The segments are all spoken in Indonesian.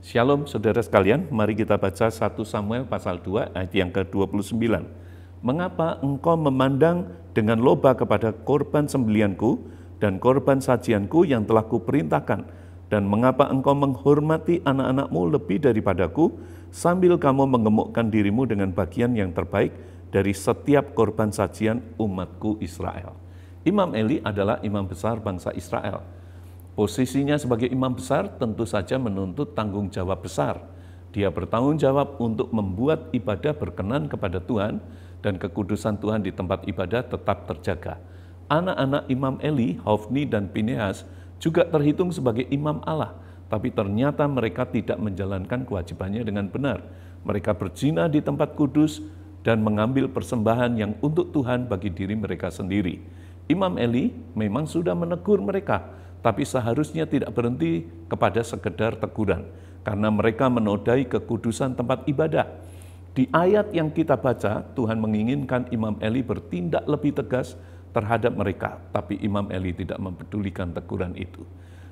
Shalom saudara sekalian, mari kita baca 1 Samuel pasal 2 ayat yang ke-29. Mengapa engkau memandang dengan loba kepada korban sembelianku dan korban sajianku yang telah kuperintahkan? Dan mengapa engkau menghormati anak-anakmu lebih daripadaku sambil kamu mengemukkan dirimu dengan bagian yang terbaik dari setiap korban sajian umatku Israel? Imam Eli adalah imam besar bangsa Israel Posisinya sebagai imam besar tentu saja menuntut tanggung jawab besar. Dia bertanggung jawab untuk membuat ibadah berkenan kepada Tuhan dan kekudusan Tuhan di tempat ibadah tetap terjaga. Anak-anak Imam Eli, Hofni, dan Pineas juga terhitung sebagai imam Allah, tapi ternyata mereka tidak menjalankan kewajibannya dengan benar. Mereka berzina di tempat kudus dan mengambil persembahan yang untuk Tuhan bagi diri mereka sendiri. Imam Eli memang sudah menegur mereka, tapi seharusnya tidak berhenti kepada sekedar teguran karena mereka menodai kekudusan tempat ibadah. Di ayat yang kita baca, Tuhan menginginkan Imam Eli bertindak lebih tegas terhadap mereka, tapi Imam Eli tidak mempedulikan teguran itu.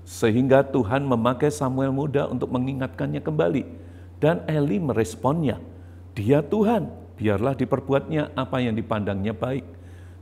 Sehingga Tuhan memakai Samuel muda untuk mengingatkannya kembali. Dan Eli meresponnya, dia Tuhan, biarlah diperbuatnya apa yang dipandangnya baik.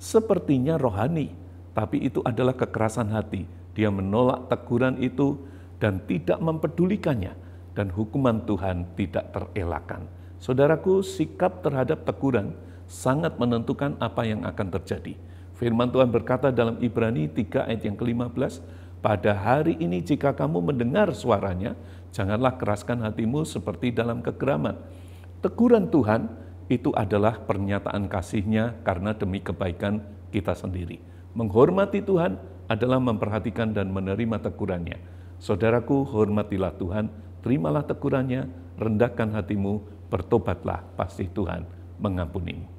Sepertinya rohani, tapi itu adalah kekerasan hati, dia menolak teguran itu dan tidak mempedulikannya, dan hukuman Tuhan tidak terelakkan. Saudaraku, sikap terhadap teguran sangat menentukan apa yang akan terjadi. Firman Tuhan berkata dalam Ibrani 3 ayat yang ke-15, pada hari ini jika kamu mendengar suaranya, janganlah keraskan hatimu seperti dalam kegeraman. Teguran Tuhan itu adalah pernyataan kasihnya karena demi kebaikan kita sendiri. Menghormati Tuhan adalah memperhatikan dan menerima tegurannya. Saudaraku, hormatilah Tuhan, terimalah tegurannya, rendahkan hatimu, bertobatlah, pasti Tuhan mengampunimu.